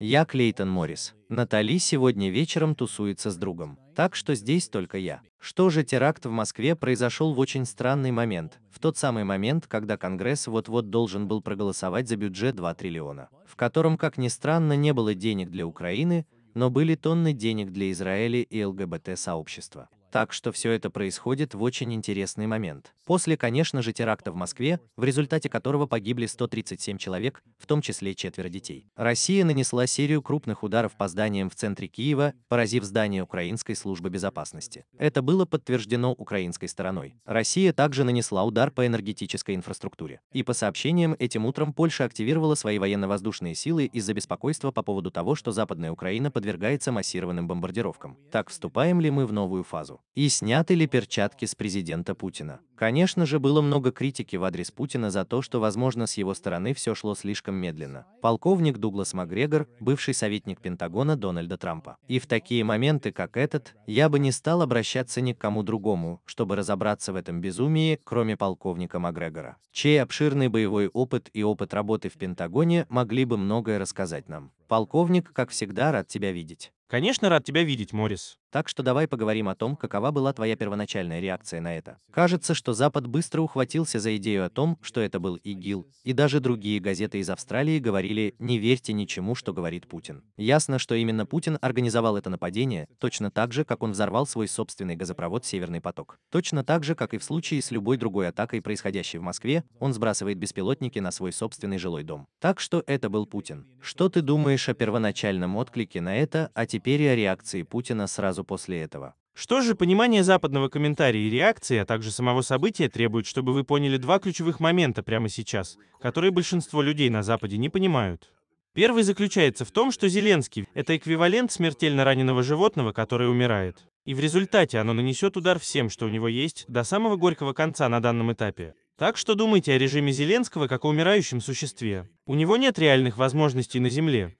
Я Клейтон Моррис. Натали сегодня вечером тусуется с другом. Так что здесь только я. Что же теракт в Москве произошел в очень странный момент, в тот самый момент, когда Конгресс вот-вот должен был проголосовать за бюджет 2 триллиона, в котором, как ни странно, не было денег для Украины, но были тонны денег для Израиля и ЛГБТ-сообщества. Так что все это происходит в очень интересный момент. После, конечно же, теракта в Москве, в результате которого погибли 137 человек, в том числе четверо детей. Россия нанесла серию крупных ударов по зданиям в центре Киева, поразив здание Украинской службы безопасности. Это было подтверждено украинской стороной. Россия также нанесла удар по энергетической инфраструктуре. И по сообщениям, этим утром Польша активировала свои военно-воздушные силы из-за беспокойства по поводу того, что Западная Украина подвергается массированным бомбардировкам. Так вступаем ли мы в новую фазу? и сняты ли перчатки с президента Путина. Конечно же, было много критики в адрес Путина за то, что, возможно, с его стороны все шло слишком медленно. Полковник Дуглас Макгрегор, бывший советник Пентагона Дональда Трампа. И в такие моменты, как этот, я бы не стал обращаться ни к кому другому, чтобы разобраться в этом безумии, кроме полковника Макгрегора, чей обширный боевой опыт и опыт работы в Пентагоне могли бы многое рассказать нам. Полковник, как всегда, рад тебя видеть. Конечно, рад тебя видеть, Морис. Так что давай поговорим о том, какова была твоя первоначальная реакция на это. Кажется, что что Запад быстро ухватился за идею о том, что это был ИГИЛ, и даже другие газеты из Австралии говорили «не верьте ничему, что говорит Путин». Ясно, что именно Путин организовал это нападение, точно так же, как он взорвал свой собственный газопровод «Северный поток». Точно так же, как и в случае с любой другой атакой, происходящей в Москве, он сбрасывает беспилотники на свой собственный жилой дом. Так что это был Путин. Что ты думаешь о первоначальном отклике на это, а теперь и о реакции Путина сразу после этого? Что же, понимание западного комментария и реакции, а также самого события требует, чтобы вы поняли два ключевых момента прямо сейчас, которые большинство людей на Западе не понимают. Первый заключается в том, что Зеленский – это эквивалент смертельно раненого животного, которое умирает. И в результате оно нанесет удар всем, что у него есть, до самого горького конца на данном этапе. Так что думайте о режиме Зеленского как о умирающем существе. У него нет реальных возможностей на Земле.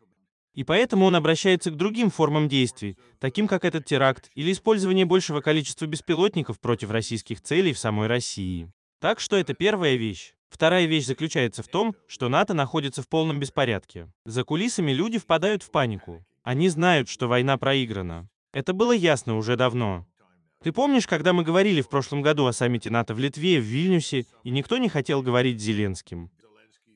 И поэтому он обращается к другим формам действий, таким как этот теракт или использование большего количества беспилотников против российских целей в самой России. Так что это первая вещь. Вторая вещь заключается в том, что НАТО находится в полном беспорядке. За кулисами люди впадают в панику. Они знают, что война проиграна. Это было ясно уже давно. Ты помнишь, когда мы говорили в прошлом году о саммите НАТО в Литве, в Вильнюсе, и никто не хотел говорить с Зеленским?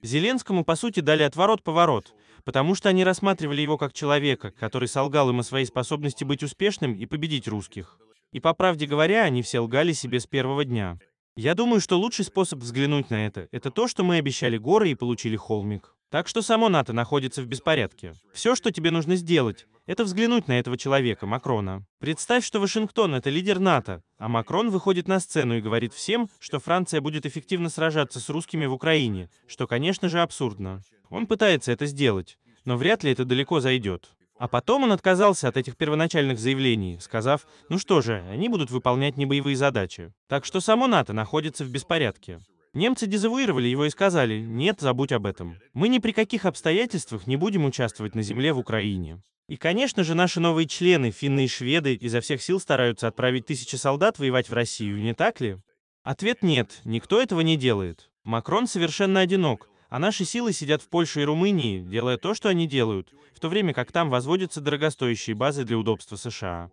Зеленскому, по сути, дали отворот-поворот потому что они рассматривали его как человека, который солгал им о своей способности быть успешным и победить русских. И по правде говоря, они все лгали себе с первого дня. Я думаю, что лучший способ взглянуть на это – это то, что мы обещали горы и получили холмик. Так что само НАТО находится в беспорядке. Все, что тебе нужно сделать, это взглянуть на этого человека, Макрона. Представь, что Вашингтон — это лидер НАТО, а Макрон выходит на сцену и говорит всем, что Франция будет эффективно сражаться с русскими в Украине, что, конечно же, абсурдно. Он пытается это сделать, но вряд ли это далеко зайдет. А потом он отказался от этих первоначальных заявлений, сказав, ну что же, они будут выполнять небоевые задачи. Так что само НАТО находится в беспорядке. Немцы дезавуировали его и сказали, нет, забудь об этом. Мы ни при каких обстоятельствах не будем участвовать на земле в Украине. И, конечно же, наши новые члены, финны и шведы, изо всех сил стараются отправить тысячи солдат воевать в Россию, не так ли? Ответ нет, никто этого не делает. Макрон совершенно одинок, а наши силы сидят в Польше и Румынии, делая то, что они делают, в то время как там возводятся дорогостоящие базы для удобства США.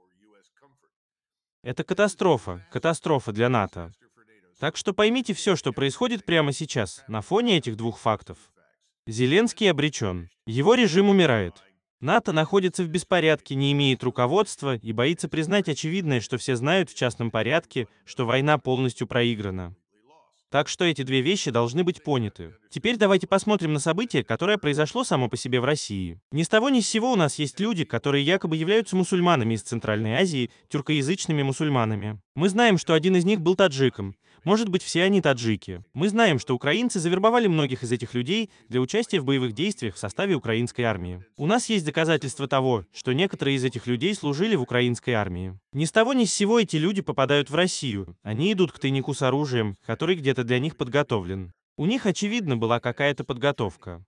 Это катастрофа, катастрофа для НАТО. Так что поймите все, что происходит прямо сейчас, на фоне этих двух фактов. Зеленский обречен. Его режим умирает. НАТО находится в беспорядке, не имеет руководства и боится признать очевидное, что все знают в частном порядке, что война полностью проиграна. Так что эти две вещи должны быть поняты. Теперь давайте посмотрим на событие, которое произошло само по себе в России. Ни с того ни с сего у нас есть люди, которые якобы являются мусульманами из Центральной Азии, тюркоязычными мусульманами. Мы знаем, что один из них был таджиком, может быть, все они таджики. Мы знаем, что украинцы завербовали многих из этих людей для участия в боевых действиях в составе украинской армии. У нас есть доказательства того, что некоторые из этих людей служили в украинской армии. Ни с того ни с сего эти люди попадают в Россию. Они идут к тайнику с оружием, который где-то для них подготовлен. У них, очевидно, была какая-то подготовка.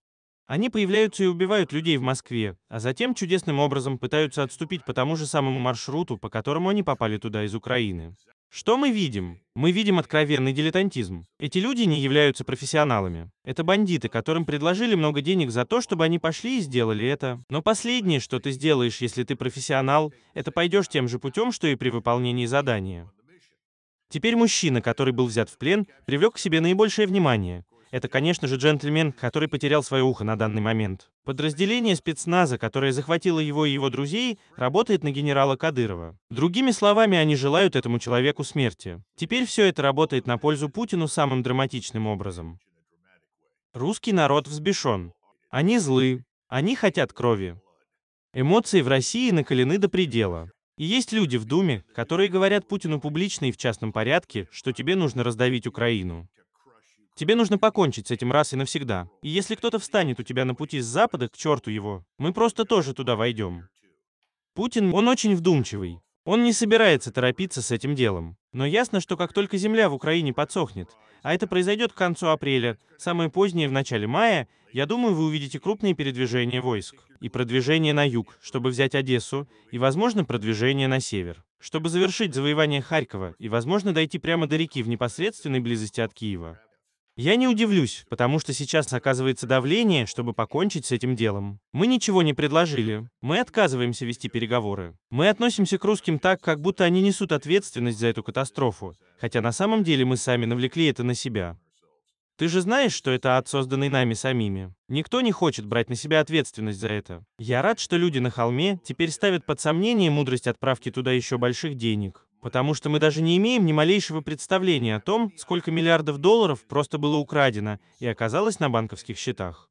Они появляются и убивают людей в Москве, а затем чудесным образом пытаются отступить по тому же самому маршруту, по которому они попали туда из Украины. Что мы видим? Мы видим откровенный дилетантизм. Эти люди не являются профессионалами. Это бандиты, которым предложили много денег за то, чтобы они пошли и сделали это. Но последнее, что ты сделаешь, если ты профессионал, это пойдешь тем же путем, что и при выполнении задания. Теперь мужчина, который был взят в плен, привлек к себе наибольшее внимание, это, конечно же, джентльмен, который потерял свое ухо на данный момент. Подразделение спецназа, которое захватило его и его друзей, работает на генерала Кадырова. Другими словами, они желают этому человеку смерти. Теперь все это работает на пользу Путину самым драматичным образом. Русский народ взбешен. Они злы. Они хотят крови. Эмоции в России накалены до предела. И есть люди в Думе, которые говорят Путину публично и в частном порядке, что тебе нужно раздавить Украину. Тебе нужно покончить с этим раз и навсегда. И если кто-то встанет у тебя на пути с запада, к черту его, мы просто тоже туда войдем. Путин, он очень вдумчивый. Он не собирается торопиться с этим делом. Но ясно, что как только земля в Украине подсохнет, а это произойдет к концу апреля, самое позднее в начале мая, я думаю, вы увидите крупные передвижения войск. И продвижение на юг, чтобы взять Одессу, и, возможно, продвижение на север. Чтобы завершить завоевание Харькова и, возможно, дойти прямо до реки в непосредственной близости от Киева. Я не удивлюсь, потому что сейчас оказывается давление, чтобы покончить с этим делом. Мы ничего не предложили. Мы отказываемся вести переговоры. Мы относимся к русским так, как будто они несут ответственность за эту катастрофу, хотя на самом деле мы сами навлекли это на себя. Ты же знаешь, что это ад, созданный нами самими. Никто не хочет брать на себя ответственность за это. Я рад, что люди на холме теперь ставят под сомнение мудрость отправки туда еще больших денег. Потому что мы даже не имеем ни малейшего представления о том, сколько миллиардов долларов просто было украдено и оказалось на банковских счетах.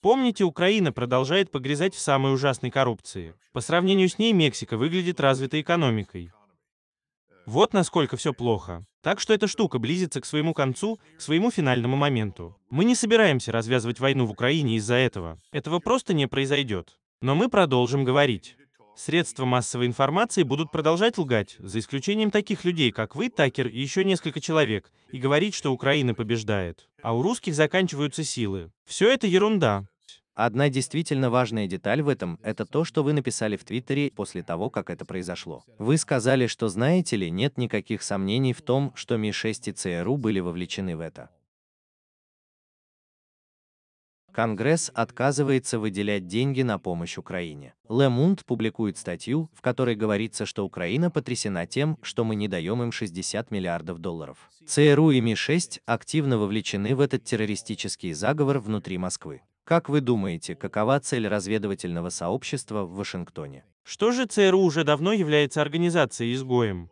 Помните, Украина продолжает погрязать в самой ужасной коррупции. По сравнению с ней Мексика выглядит развитой экономикой. Вот насколько все плохо. Так что эта штука близится к своему концу, к своему финальному моменту. Мы не собираемся развязывать войну в Украине из-за этого. Этого просто не произойдет. Но мы продолжим говорить. Средства массовой информации будут продолжать лгать, за исключением таких людей, как вы, Такер и еще несколько человек, и говорить, что Украина побеждает, а у русских заканчиваются силы. Все это ерунда. Одна действительно важная деталь в этом – это то, что вы написали в Твиттере после того, как это произошло. Вы сказали, что знаете ли, нет никаких сомнений в том, что Ми-6 и ЦРУ были вовлечены в это. Конгресс отказывается выделять деньги на помощь Украине. Ле Мунд публикует статью, в которой говорится, что Украина потрясена тем, что мы не даем им 60 миллиардов долларов. ЦРУ и МИ-6 активно вовлечены в этот террористический заговор внутри Москвы. Как вы думаете, какова цель разведывательного сообщества в Вашингтоне? Что же ЦРУ уже давно является организацией-изгоем?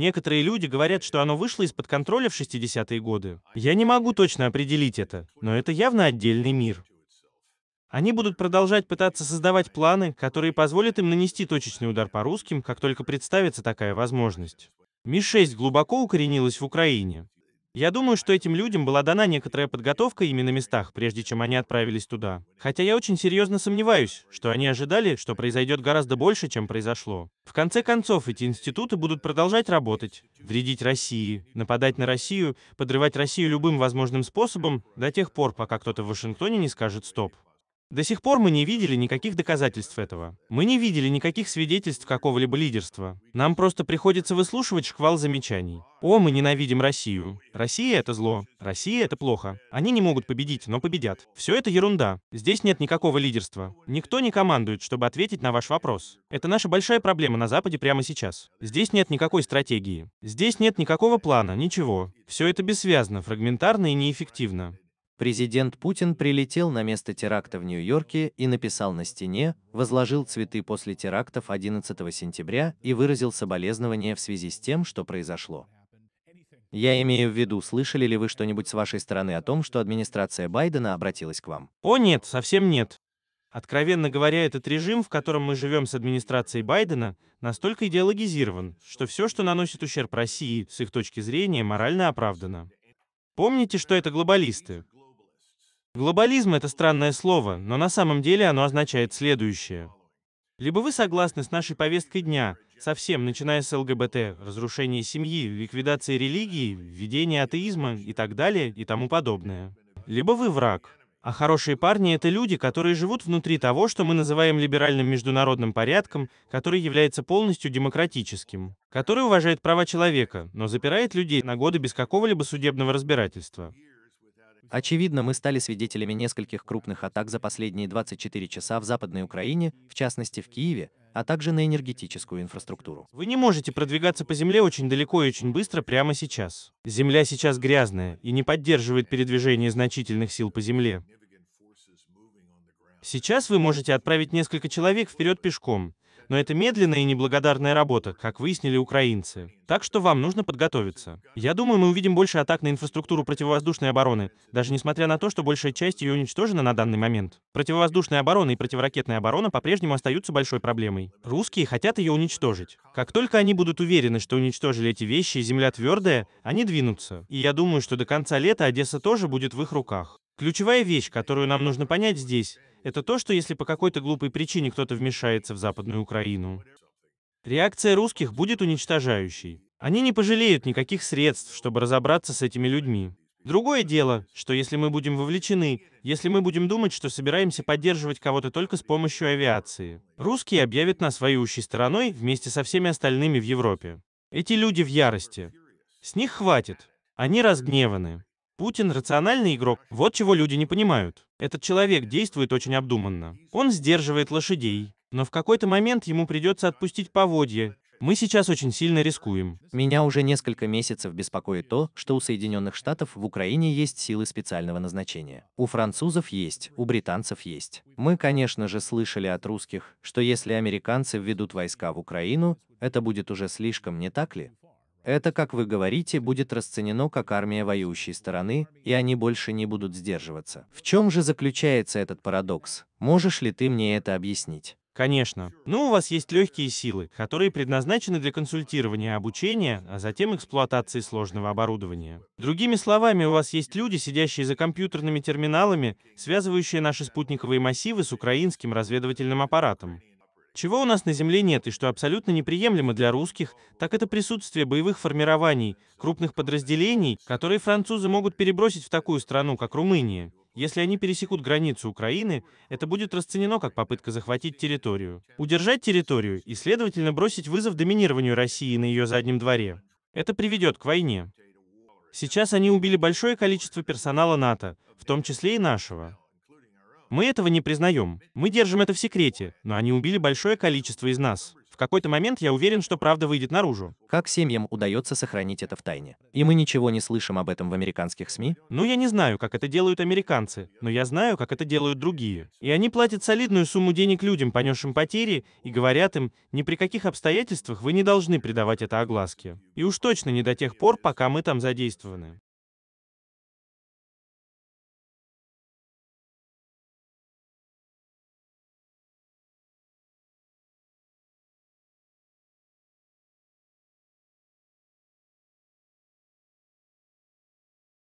Некоторые люди говорят, что оно вышло из-под контроля в 60-е годы. Я не могу точно определить это, но это явно отдельный мир. Они будут продолжать пытаться создавать планы, которые позволят им нанести точечный удар по русским, как только представится такая возможность. Ми-6 глубоко укоренилась в Украине. Я думаю, что этим людям была дана некоторая подготовка именно на местах, прежде чем они отправились туда. Хотя я очень серьезно сомневаюсь, что они ожидали, что произойдет гораздо больше, чем произошло. В конце концов, эти институты будут продолжать работать, вредить России, нападать на Россию, подрывать Россию любым возможным способом до тех пор, пока кто-то в Вашингтоне не скажет «стоп». До сих пор мы не видели никаких доказательств этого. Мы не видели никаких свидетельств какого-либо лидерства. Нам просто приходится выслушивать шквал замечаний. О, мы ненавидим Россию. Россия — это зло. Россия — это плохо. Они не могут победить, но победят. Все это ерунда. Здесь нет никакого лидерства. Никто не командует, чтобы ответить на ваш вопрос. Это наша большая проблема на Западе прямо сейчас. Здесь нет никакой стратегии. Здесь нет никакого плана, ничего. Все это бессвязно, фрагментарно и неэффективно. Президент Путин прилетел на место теракта в Нью-Йорке и написал на стене, возложил цветы после терактов 11 сентября и выразил соболезнования в связи с тем, что произошло. Я имею в виду, слышали ли вы что-нибудь с вашей стороны о том, что администрация Байдена обратилась к вам? О нет, совсем нет. Откровенно говоря, этот режим, в котором мы живем с администрацией Байдена, настолько идеологизирован, что все, что наносит ущерб России, с их точки зрения, морально оправдано. Помните, что это глобалисты, Глобализм – это странное слово, но на самом деле оно означает следующее. Либо вы согласны с нашей повесткой дня, совсем, начиная с ЛГБТ, разрушения семьи, ликвидации религии, введения атеизма и так далее и тому подобное. Либо вы враг. А хорошие парни – это люди, которые живут внутри того, что мы называем либеральным международным порядком, который является полностью демократическим, который уважает права человека, но запирает людей на годы без какого-либо судебного разбирательства. Очевидно, мы стали свидетелями нескольких крупных атак за последние 24 часа в Западной Украине, в частности в Киеве, а также на энергетическую инфраструктуру. Вы не можете продвигаться по земле очень далеко и очень быстро прямо сейчас. Земля сейчас грязная и не поддерживает передвижение значительных сил по земле. Сейчас вы можете отправить несколько человек вперед пешком, но это медленная и неблагодарная работа, как выяснили украинцы. Так что вам нужно подготовиться. Я думаю, мы увидим больше атак на инфраструктуру противовоздушной обороны, даже несмотря на то, что большая часть ее уничтожена на данный момент. Противовоздушная оборона и противоракетная оборона по-прежнему остаются большой проблемой. Русские хотят ее уничтожить. Как только они будут уверены, что уничтожили эти вещи и земля твердая, они двинутся. И я думаю, что до конца лета Одесса тоже будет в их руках. Ключевая вещь, которую нам нужно понять здесь, это то, что если по какой-то глупой причине кто-то вмешается в Западную Украину, реакция русских будет уничтожающей. Они не пожалеют никаких средств, чтобы разобраться с этими людьми. Другое дело, что если мы будем вовлечены, если мы будем думать, что собираемся поддерживать кого-то только с помощью авиации, русские объявят нас воюющей стороной вместе со всеми остальными в Европе. Эти люди в ярости. С них хватит. Они разгневаны. Путин — рациональный игрок. Вот чего люди не понимают. Этот человек действует очень обдуманно. Он сдерживает лошадей, но в какой-то момент ему придется отпустить поводья. Мы сейчас очень сильно рискуем. Меня уже несколько месяцев беспокоит то, что у Соединенных Штатов в Украине есть силы специального назначения. У французов есть, у британцев есть. Мы, конечно же, слышали от русских, что если американцы введут войска в Украину, это будет уже слишком, не так ли? Это, как вы говорите, будет расценено как армия воюющей стороны, и они больше не будут сдерживаться. В чем же заключается этот парадокс? Можешь ли ты мне это объяснить? Конечно. Ну, у вас есть легкие силы, которые предназначены для консультирования, обучения, а затем эксплуатации сложного оборудования. Другими словами, у вас есть люди, сидящие за компьютерными терминалами, связывающие наши спутниковые массивы с украинским разведывательным аппаратом. Чего у нас на Земле нет и что абсолютно неприемлемо для русских, так это присутствие боевых формирований, крупных подразделений, которые французы могут перебросить в такую страну, как Румыния. Если они пересекут границу Украины, это будет расценено как попытка захватить территорию. Удержать территорию и, следовательно, бросить вызов доминированию России на ее заднем дворе. Это приведет к войне. Сейчас они убили большое количество персонала НАТО, в том числе и нашего. Мы этого не признаем. Мы держим это в секрете, но они убили большое количество из нас. В какой-то момент я уверен, что правда выйдет наружу. Как семьям удается сохранить это в тайне? И мы ничего не слышим об этом в американских СМИ? Ну, я не знаю, как это делают американцы, но я знаю, как это делают другие. И они платят солидную сумму денег людям, понесшим потери, и говорят им, ни при каких обстоятельствах вы не должны придавать это огласке. И уж точно не до тех пор, пока мы там задействованы.